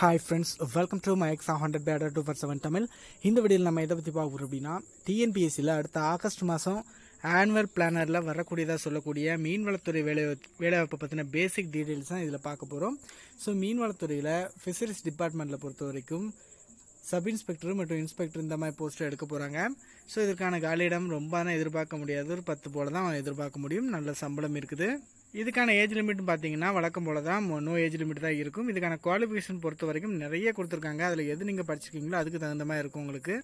hi friends welcome to my எக்ஸா hundred பேடர் two four seven Tamil இந்த வீடியோவில் நம்ம எதை பற்றி பார்க்குறோம் அப்படின்னா டிஎன்பிஎஸ்சியில் அடுத்த ஆகஸ்ட் மாதம் ஆன்வல் பிளானரில் வரக்கூடியதாக சொல்லக்கூடிய மீன்வளத்துறை வேலை வேலைவாய்ப்பை பற்றின பேசிக் டீட்டெயில்ஸ் தான் இதில் பார்க்க போகிறோம் ஸோ மீன்வளத்துறையில் ஃபிஷரிஸ் டிபார்ட்மெண்ட்டில் பொறுத்த வரைக்கும் சப் இன்ஸ்பெக்டர் மற்றும் இன்ஸ்பெக்டர் இந்த மாதிரி போஸ்ட்டு எடுக்க போகிறாங்க ஸோ இதற்கான காலியிடம் ரொம்ப எதிர்பார்க்க முடியாது ஒரு பத்து போல தான் எதிர்பார்க்க முடியும் நல்ல சம்பளம் இருக்குது இதுக்கான ஏஜ் லிமிட்னு பார்த்தீங்கன்னா வழக்கம் போல தான் நோ ஏஜ் லிமிட் தான் இருக்கும் இதுக்கான குவாலிஃபிகேஷன் பொறுத்த வரைக்கும் நிறைய கொடுத்துருக்காங்க அதில் எது நீங்கள் படிச்சிருக்கீங்களோ அதுக்கு தகுந்த மாதிரி இருக்கும் உங்களுக்கு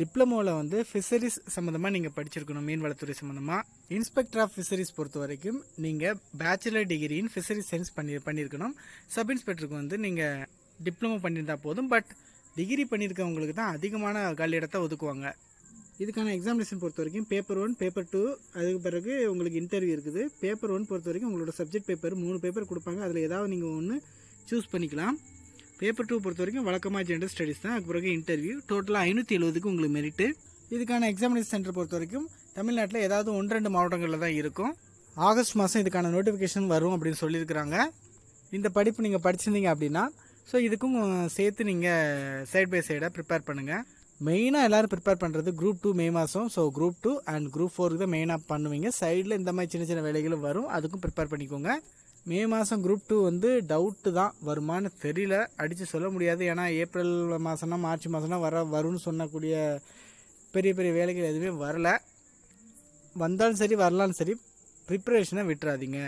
டிப்ளமோவில் வந்து ஃபிஷரிஸ் சம்மந்தமாக நீங்கள் படிச்சிருக்கணும் மீன்வளத்துறை சம்மந்தமாக இன்ஸ்பெக்டர் ஆஃப் ஃபிஷரிஸ் பொறுத்த வரைக்கும் நீங்கள் bachelor degree in fisheries science பண்ணி பண்ணியிருக்கணும் சப் இன்ஸ்பெக்டருக்கு வந்து நீங்கள் டிப்ளமோ பண்ணியிருந்தால் போதும் பட் டிகிரி பண்ணியிருக்கவங்களுக்கு தான் அதிகமான இடத்தை ஒதுக்குவாங்க இதுக்கான எக்ஸாமினேஷன் பொறுத்த வரைக்கும் பேப்பர் ஒன் பேப்பர் டூ அதுக்கு பிறகு உங்களுக்கு இன்டர்வியூ இருக்குது பேப்பர் ஒன் பொறுத்த வரைக்கும் உங்களோட சப்ஜெக்ட் பேப்பர் மூணு பேப்பர் கொடுப்பாங்க அதில் ஏதாவது நீங்கள் ஒன்று சூஸ் பண்ணிக்கலாம் பேப்பர் டூ பொறுத்த வரைக்கும் வழக்கமாக ஜென்ரல் ஸ்டடீஸ் தான் அதுக்கு பிறகு இன்டர்வியூ டோட்டலாக ஐநூற்றி எழுபதுக்கு உங்களுக்கு மெரிட்டு இதுக்கான எக்ஸாமினேஷன் சென்டர் பொறுத்த வரைக்கும் தமிழ்நாட்டில் ஏதாவது ஒன்று ரெண்டு மாவட்டங்களில் தான் இருக்கும் ஆகஸ்ட் மாதம் இதுக்கான நோட்டிஃபிகேஷன் வரும் அப்படின்னு சொல்லியிருக்கிறாங்க இந்த படிப்பு நீங்கள் படிச்சிருந்தீங்க அப்படின்னா ஸோ இதுக்கும் சேர்த்து நீங்கள் சைட் பை சைடாக ப்ரிப்பேர் பண்ணுங்கள் மெயினாக எல்லோரும் ப்ரிப்பேர் பண்ணுறது குரூப் டூ மே மாதம் so group two and group ஃபோருக்கு தான் மெயினாக பண்ணுவீங்க சைடில் இந்த மாதிரி சின்ன சின்ன வேலைகளும் வரும் அதுக்கும் ப்ரிப்பேர் பண்ணிக்கோங்க மே மாதம் குரூப் டூ வந்து டவுட்டு தான் வருமானு தெரியல அடித்து சொல்ல முடியாது ஏன்னா ஏப்ரல் மாதம்னா மார்ச் மாதம்னா வர வரும்னு சொன்னக்கூடிய பெரிய பெரிய வேலைகள் எதுவுமே வரல வந்தாலும் சரி வரலாலும் சரி ப்ரிப்பரேஷனை விட்டுறாதீங்க